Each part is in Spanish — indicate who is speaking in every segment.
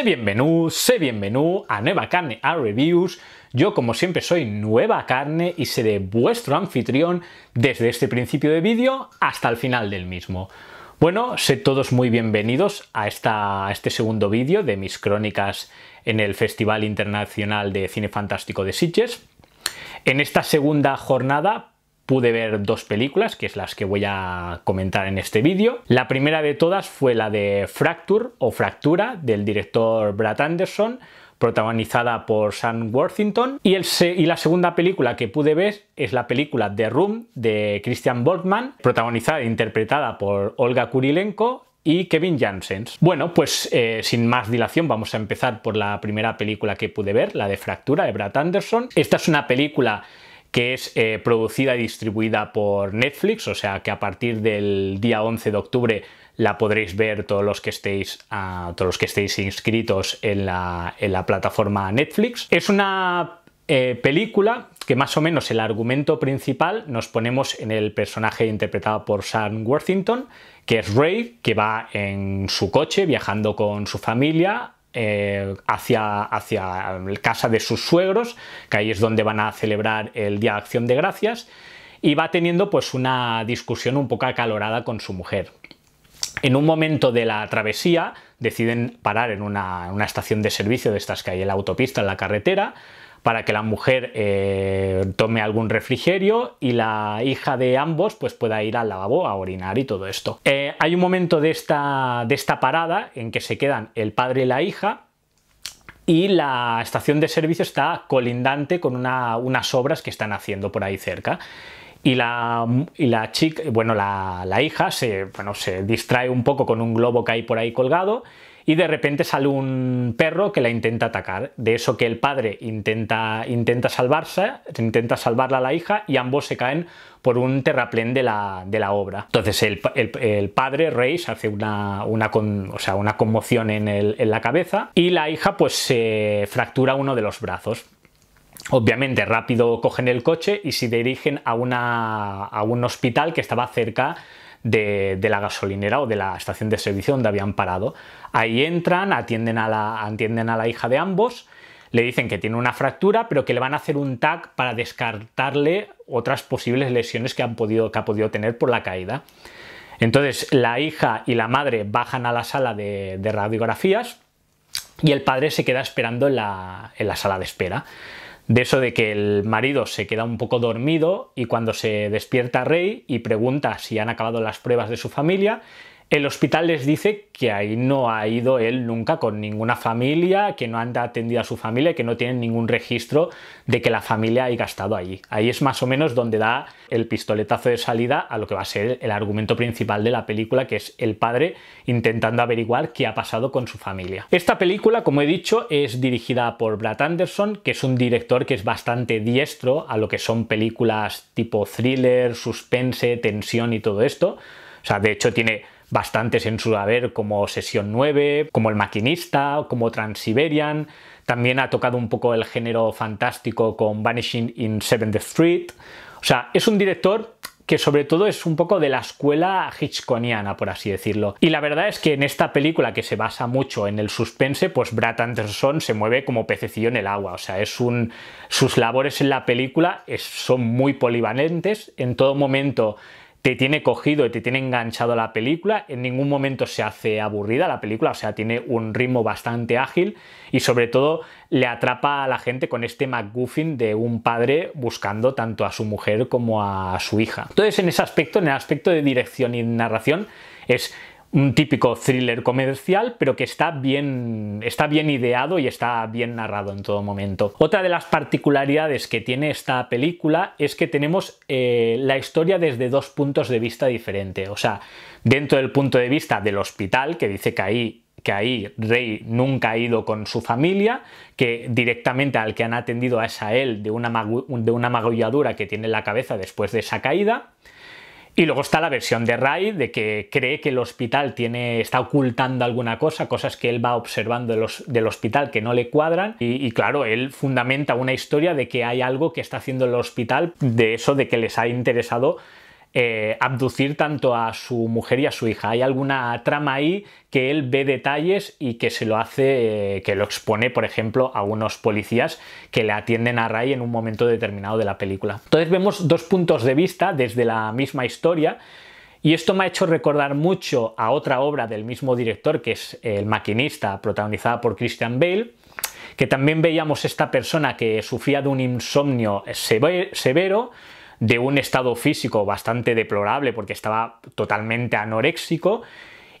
Speaker 1: Sé bienvenú, sé bienvenú a Nueva Carne a Reviews. Yo como siempre soy Nueva Carne y seré vuestro anfitrión desde este principio de vídeo hasta el final del mismo. Bueno, sé todos muy bienvenidos a, esta, este segundo vídeo de mis crónicas en el Festival Internacional de Cine Fantástico de Sitges. En esta segunda jornada pude ver dos películas, que es las que voy a comentar en este vídeo. La primera de todas fue la de Fracture o Fractura del director Brad Anderson, protagonizada por Sam Worthington. Y, el y, la segunda película que pude ver es la película The Room de Christian Boltman protagonizada e interpretada por Olga Kurilenko y Kevin Janssen Bueno, pues eh, sin más dilación vamos a empezar por la primera película que pude ver, la de Fractura de Brad Anderson. Esta es una película que es eh, producida y distribuida por Netflix, o sea que a partir del día 11 de octubre la podréis ver todos los que estéis, ah, todos los que estéis inscritos en la, plataforma Netflix. Es una eh, película que más o menos el argumento principal nos ponemos en el personaje interpretado por Sam Worthington, que es Ray, que va en su coche viajando con su familia eh, hacia, hacia casa de sus suegros, que ahí es donde van a celebrar el Día de Acción de Gracias, y va teniendo pues una discusión un poco acalorada con su mujer. En un momento de la travesía deciden parar en una, una estación de servicio de estas que hay en la autopista, en la carretera, para que la mujer eh, tome algún refrigerio y la hija de ambos pues pueda ir al lavabo a orinar y todo esto. Eh, hay un momento de esta, de esta parada en que se quedan el padre y la hija y la estación de servicio está colindante con una, unas obras que están haciendo por ahí cerca. Y la, y la chica, bueno, la, la hija se, se distrae un poco con un globo que hay por ahí colgado y de repente sale un perro que la intenta atacar. De eso que el padre intenta, intenta salvarse, intenta salvarla a la hija y ambos se caen por un terraplén de la, de la obra. Entonces el, el, padre, hace una, una, sea, una conmoción en, en, la cabeza y la hija pues se fractura uno de los brazos. Obviamente rápido cogen el coche y se dirigen a, un hospital que estaba cerca de, la gasolinera o de la estación de servicio donde habían parado. Ahí entran, atienden a, la, atienden a la hija de ambos, le dicen que tiene una fractura, pero que le van a hacer un tag para descartarle otras posibles lesiones que, han podido, que ha podido tener por la caída. Entonces la hija y la madre bajan a la sala de, radiografías y el padre se queda esperando en la, en la sala de espera de eso de que el marido se queda un poco dormido y cuando se despierta Rey y pregunta si han acabado las pruebas de su familia, el hospital les dice que ahí no ha ido él nunca con ninguna familia, que no han atendido a su familia, que no tienen ningún registro de que la familia haya gastado allí. Ahí es más o menos donde da el pistoletazo de salida a lo que va a ser el argumento principal de la película, que es el padre intentando averiguar qué ha pasado con su familia. Esta película, como he dicho, es dirigida por Brad Anderson, que es un director que es bastante diestro a lo que son películas tipo thriller, suspense, tensión y todo esto. O sea, de hecho tiene bastantes en su haber, como Sesión 9, como El Maquinista, como Transiberian. También ha tocado un poco el género fantástico con Vanishing in Seventh Street. O sea, es un director que sobre todo es un poco de la escuela Hitchcockiana por así decirlo. Y la verdad es que en esta película que se basa mucho en el suspense, pues Brad Anderson se mueve como pececillo en el agua. O sea, es un... sus labores en la película son muy polivalentes. En todo momento te tiene cogido y te tiene enganchado la película, en ningún momento se hace aburrida la película, o sea, tiene un ritmo bastante ágil y sobre todo le atrapa a la gente con este MacGuffin de un padre buscando tanto a su mujer como a su hija. Entonces, en ese aspecto, en el aspecto de dirección y narración, es un típico thriller comercial, pero que está bien, está bien ideado y está bien narrado en todo momento. Otra de las particularidades que tiene esta película es que tenemos eh, la historia desde dos puntos de vista diferentes. O sea, dentro del punto de vista del hospital, que dice que ahí que ahí Rey nunca ha ido con su familia, que directamente al que han atendido a a él de una, de una magulladura que tiene en la cabeza después de esa caída. Y luego está la versión de Ray de que cree que el hospital tiene, está ocultando alguna cosa, cosas que él va observando los, del hospital que no le cuadran. Y, y, claro, él fundamenta una historia de que hay algo que está haciendo el hospital, de eso de que les ha interesado eh, abducir tanto a su mujer y a su hija. Hay alguna trama ahí que él ve detalles y que se lo hace, eh, que lo expone, por ejemplo, a unos policías que le atienden a Ray en un momento determinado de la película. Entonces vemos dos puntos de vista desde la misma historia. Y esto me ha hecho recordar mucho a otra obra del mismo director, que es El maquinista, protagonizada por Christian Bale, que también veíamos esta persona que sufría de un insomnio severo, de un estado físico bastante deplorable porque estaba totalmente anoréxico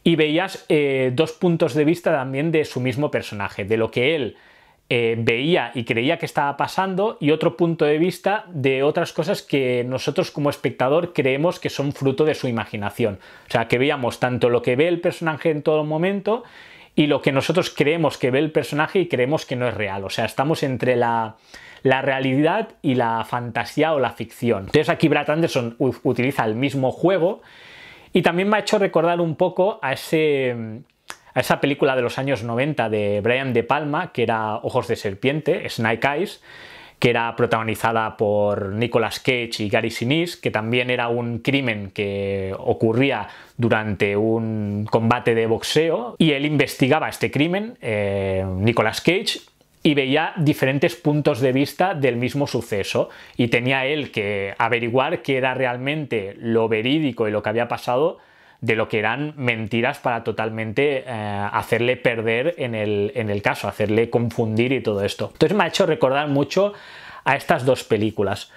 Speaker 1: y veías eh, dos puntos de vista también de su mismo personaje, de lo que él eh, veía y creía que estaba pasando y otro punto de vista de otras cosas que nosotros como espectador creemos que son fruto de su imaginación. O sea, que veíamos tanto lo que ve el personaje en todo momento y lo que nosotros creemos que ve el personaje y creemos que no es real. O sea, estamos entre la, realidad y la fantasía o la ficción. Entonces aquí Brad Anderson utiliza el mismo juego y también me ha hecho recordar un poco a, ese, a esa película de los años 90 de Brian De Palma, que era Ojos de Serpiente, Snake Eyes, que era protagonizada por Nicolas Cage y Gary Sinise, que también era un crimen que ocurría durante un combate de boxeo y él investigaba este crimen, eh, Nicolas Cage, y veía diferentes puntos de vista del mismo suceso y tenía él que averiguar qué era realmente lo verídico y lo que había pasado de lo que eran mentiras para totalmente eh, hacerle perder en el, en el caso, hacerle confundir y todo esto. Entonces me ha hecho recordar mucho a estas dos películas.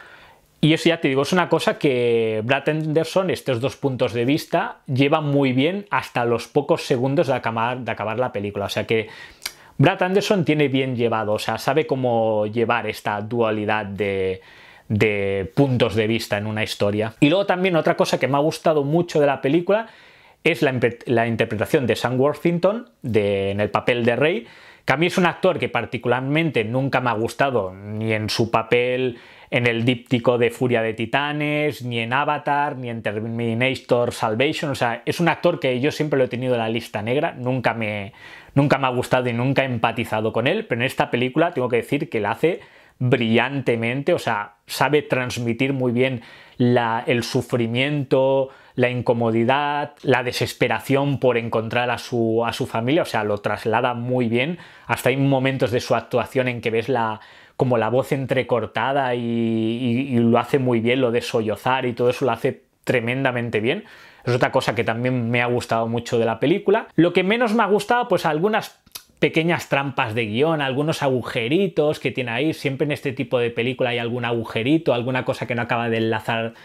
Speaker 1: Y eso ya te digo, es una cosa que Brad Anderson, estos dos puntos de vista, lleva muy bien hasta los pocos segundos de acabar, de acabar la película. O sea que Brad Anderson tiene bien llevado, o sea, sabe cómo llevar esta dualidad de, de puntos de vista en una historia. Y luego también otra cosa que me ha gustado mucho de la película es la, interpretación de Sam Worthington en el papel de Rey, que a mí es un actor que particularmente nunca me ha gustado, ni en su papel en el díptico de Furia de Titanes, ni en Avatar, ni en Terminator Salvation. O sea, es un actor que yo siempre lo he tenido en la lista negra, nunca me, nunca me ha gustado y nunca he empatizado con él, pero en esta película tengo que decir que la hace brillantemente, o sea, sabe transmitir muy bien la, el sufrimiento, la incomodidad, la desesperación por encontrar a su, a su familia, o sea, lo traslada muy bien. Hasta hay momentos de su actuación en que ves la, como la voz entrecortada y, y lo hace muy bien, lo de sollozar y todo eso lo hace tremendamente bien. Es otra cosa que también me ha gustado mucho de la película. Lo que menos me ha gustado, pues algunas pequeñas trampas de guión, algunos agujeritos que tiene ahí. Siempre en este tipo de película hay algún agujerito, alguna cosa que no acaba de enlazar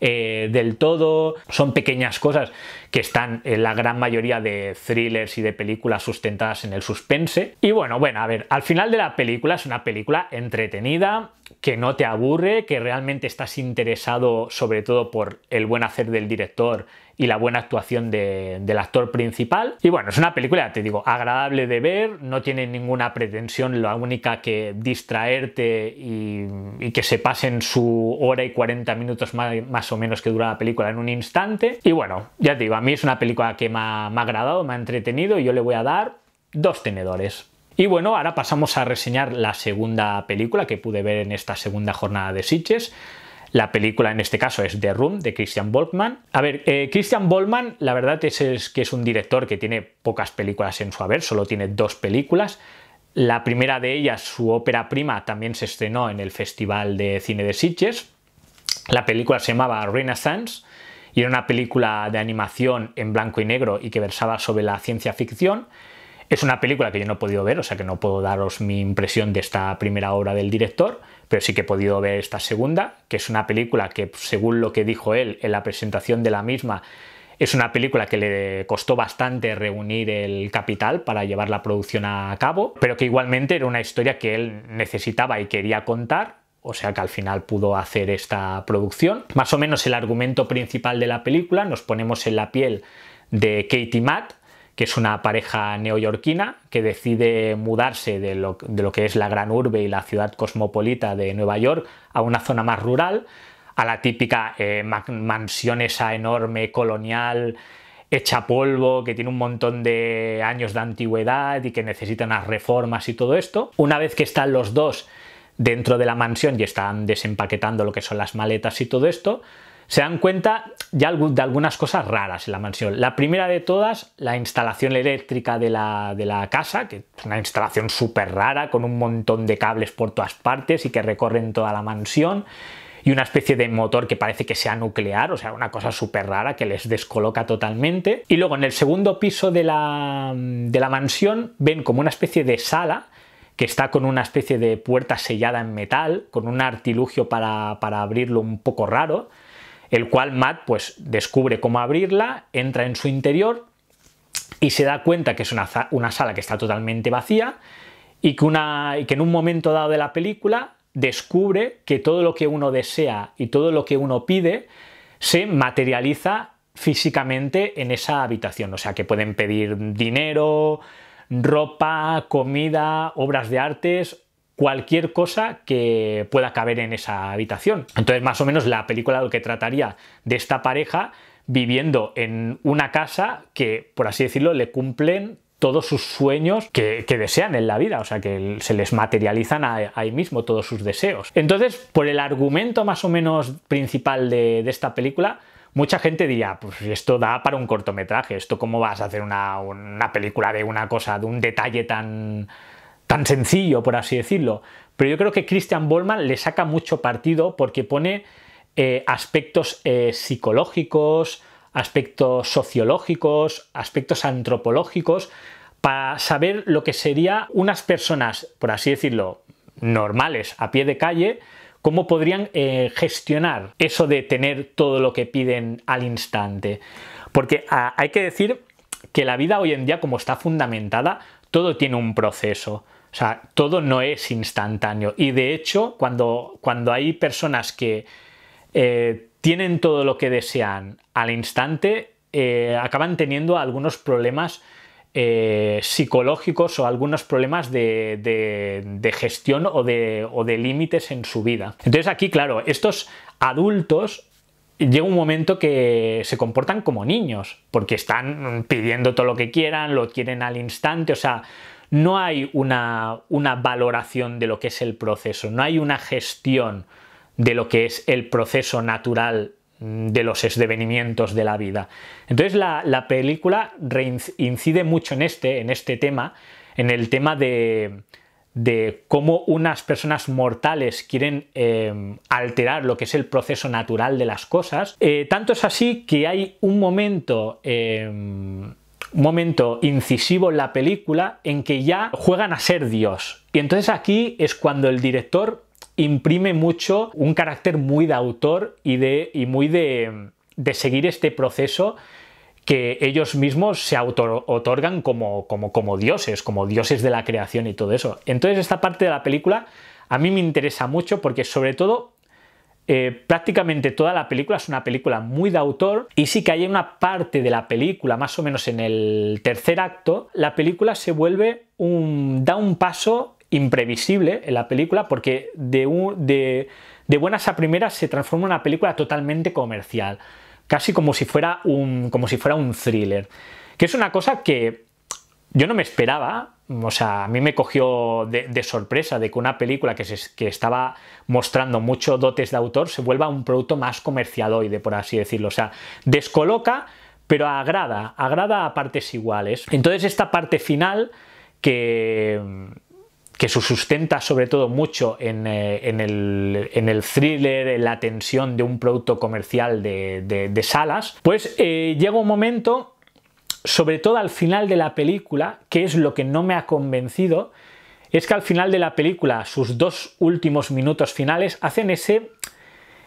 Speaker 1: eh, del todo. Son pequeñas cosas que están en la gran mayoría de thrillers y de películas sustentadas en el suspense. Y bueno, bueno, a ver, al final de la película es una película entretenida, que no te aburre, que realmente estás interesado sobre todo por el buen hacer del director y la buena actuación del actor principal. Y bueno, es una película, te digo, agradable de ver, no tiene ninguna pretensión, la única que distraerte y, que se pasen su hora y 40 minutos más, o menos que dura la película en un instante. Y bueno, ya te digo, a mí es una película que me ha, me agradado, me ha entretenido y yo le voy a dar dos tenedores. Y bueno, ahora pasamos a reseñar la segunda película que pude ver en esta segunda jornada de Sitches. La película en este caso es The Room de Christian Boltman. A ver, eh, Christian Boltman, la verdad es, es, que es un director que tiene pocas películas en su haber, solo tiene dos películas. La primera de ellas, su ópera prima, también se estrenó en el Festival de Cine de Sitges. La película se llamaba Renaissance y era una película de animación en blanco y negro y que versaba sobre la ciencia ficción. Es una película que yo no he podido ver, o sea que no puedo daros mi impresión de esta primera obra del director pero sí que he podido ver esta segunda, que es una película que, según lo que dijo él en la presentación de la misma, es una película que le costó bastante reunir el capital para llevar la producción a cabo, pero que igualmente era una historia que él necesitaba y quería contar, o sea que al final pudo hacer esta producción. Más o menos el argumento principal de la película, nos ponemos en la piel de Katie Matt, que es una pareja neoyorquina que decide mudarse de lo, que es la gran urbe y la ciudad cosmopolita de Nueva York a una zona más rural, a la típica eh, mansión esa enorme colonial hecha polvo, que tiene un montón de años de antigüedad y que necesita unas reformas y todo esto. Una vez que están los dos dentro de la mansión y están desempaquetando lo que son las maletas y todo esto, se dan cuenta ya de algunas cosas raras en la mansión. La primera de todas, la instalación eléctrica de la, casa, que es una instalación súper rara, con un montón de cables por todas partes y que recorren toda la mansión y una especie de motor que parece que sea nuclear, o sea, una cosa súper rara que les descoloca totalmente. Y luego en el segundo piso de la, mansión ven como una especie de sala que está con una especie de puerta sellada en metal, con un artilugio para abrirlo un poco raro el cual Matt pues descubre cómo abrirla, entra en su interior y se da cuenta que es una, sala que está totalmente vacía y que, una, y que en un momento dado de la película descubre que todo lo que uno desea y todo lo que uno pide se materializa físicamente en esa habitación. O sea que pueden pedir dinero, ropa, comida, obras de artes cualquier cosa que pueda caber en esa habitación. Entonces, más o menos la película lo que trataría de esta pareja viviendo en una casa que, por así decirlo, le cumplen todos sus sueños que, desean en la vida, o sea, que se les materializan ahí mismo todos sus deseos. Entonces, por el argumento más o menos principal de, esta película, mucha gente diría, pues esto da para un cortometraje, esto cómo vas a hacer una, una película de una cosa, de un detalle tan tan sencillo, por así decirlo. Pero yo creo que Christian Bollman le saca mucho partido porque pone eh, aspectos eh, psicológicos, aspectos sociológicos, aspectos antropológicos, para saber lo que serían unas personas, por así decirlo, normales, a pie de calle, cómo podrían eh, gestionar eso de tener todo lo que piden al instante. Porque ah, hay que decir que la vida hoy en día, como está fundamentada, todo tiene un proceso. O sea, todo no es instantáneo. Y de hecho, cuando, cuando hay personas que eh, tienen todo lo que desean al instante, eh, acaban teniendo algunos problemas eh, psicológicos o algunos problemas de, gestión o de, o de límites en su vida. Entonces aquí, claro, estos adultos llega un momento que se comportan como niños, porque están pidiendo todo lo que quieran, lo quieren al instante, o sea, no hay una, valoración de lo que es el proceso, no hay una gestión de lo que es el proceso natural de los esdevenimientos de la vida. Entonces la, la película incide mucho en este, en este tema, en el tema de, cómo unas personas mortales quieren eh, alterar lo que es el proceso natural de las cosas. Eh, tanto es así que hay un momento eh, un momento incisivo en la película en que ya juegan a ser Dios. Y entonces aquí es cuando el director imprime mucho un carácter muy de autor y, de, y muy de, de seguir este proceso que ellos mismos se otorgan como, como, como, dioses, como dioses de la creación y todo eso. Entonces esta parte de la película a mí me interesa mucho porque sobre todo eh, prácticamente toda la película es una película muy de autor y sí que hay una parte de la película, más o menos en el tercer acto, la película se vuelve un... da un paso imprevisible en la película porque de, de, buenas a primeras se transforma en una película totalmente comercial, casi como si fuera un, como si fuera un thriller, que es una cosa que yo no me esperaba o sea, a mí me cogió de, sorpresa de que una película que, se, que estaba mostrando muchos dotes de autor se vuelva un producto más comerciadoide, por así decirlo. O sea, descoloca, pero agrada, agrada a partes iguales. Entonces esta parte final que que se sustenta sobre todo mucho en, eh, en, el, en, el, thriller, en la tensión de un producto comercial de, de, salas, pues eh, llega un momento sobre todo al final de la película, que es lo que no me ha convencido, es que al final de la película, sus dos últimos minutos finales, hacen ese,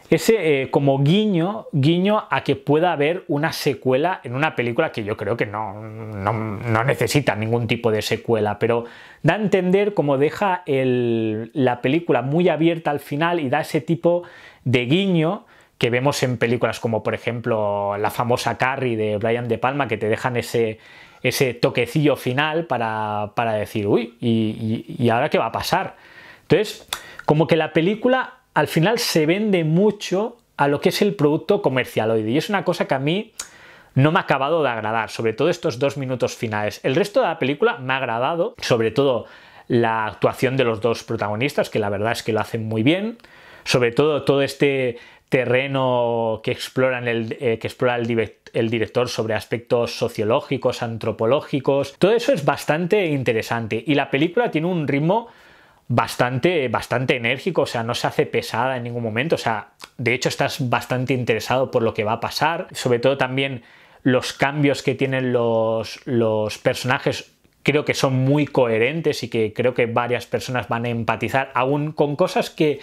Speaker 1: ese eh, como guiño, guiño a que pueda haber una secuela en una película que yo creo que no, no, no necesita ningún tipo de secuela, pero da a entender cómo deja la película muy abierta al final y da ese tipo de guiño que vemos en películas como por ejemplo la famosa Carrie de Brian De Palma, que te dejan ese, ese toquecillo final para, decir, uy, y, ahora qué va a pasar? Entonces, como que la película al final se vende mucho a lo que es el producto comercial hoy, y es una cosa que a mí no me ha acabado de agradar, sobre todo estos dos minutos finales. El resto de la película me ha agradado, sobre todo la actuación de los dos protagonistas, que la verdad es que lo hacen muy bien, sobre todo todo este terreno que, exploran el, eh, que explora el, el, director sobre aspectos sociológicos, antropológicos. Todo eso es bastante interesante y la película tiene un ritmo bastante, bastante enérgico, o sea, no se hace pesada en ningún momento, o sea, de hecho estás bastante interesado por lo que va a pasar, sobre todo también los cambios que tienen los, los personajes creo que son muy coherentes y que creo que varias personas van a empatizar, aún con cosas que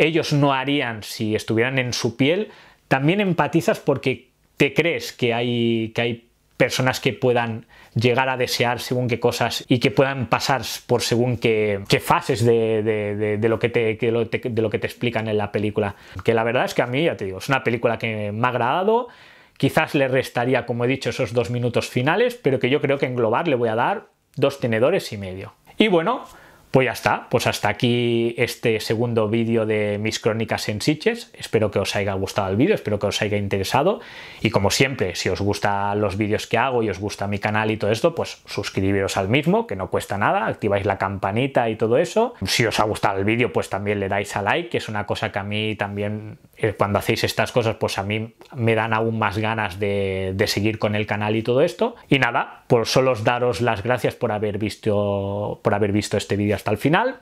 Speaker 1: ellos no harían si estuvieran en su piel, también empatizas porque te crees que hay, que hay personas que puedan llegar a desear según qué cosas y que puedan pasar por según qué, fases de, lo que te, de lo que te explican en la película. Que la verdad es que a mí, ya te digo, es una película que me ha agradado. Quizás le restaría, como he dicho, esos dos minutos finales, pero que yo creo que englobar le voy a dar dos tenedores y medio. Y bueno, pues ya está, pues hasta aquí este segundo vídeo de mis crónicas en Siches. Espero que os haya gustado el vídeo, espero que os haya interesado. Y como siempre, si os gustan los vídeos que hago y os gusta mi canal y todo esto, pues suscribiros al mismo, que no cuesta nada, activáis la campanita y todo eso. Si os ha gustado el vídeo, pues también le dais a like, que es una cosa que a mí también eh, cuando hacéis estas cosas, pues a mí me dan aún más ganas de, seguir con el canal y todo esto. Y nada, por pues solo daros las gracias por haber visto, por haber visto este vídeo hasta el final.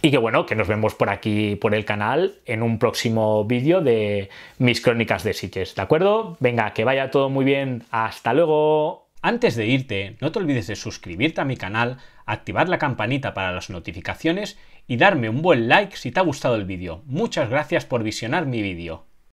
Speaker 1: Y que bueno, que nos vemos por aquí, por el canal, en un próximo vídeo de mis crónicas de Sitges, ¿de acuerdo? Venga, que vaya todo muy bien, hasta luego. Antes de irte, no te olvides de suscribirte a mi canal, activar la campanita para las notificaciones y darme un buen like si te ha gustado el vídeo. Muchas gracias por visionar mi vídeo.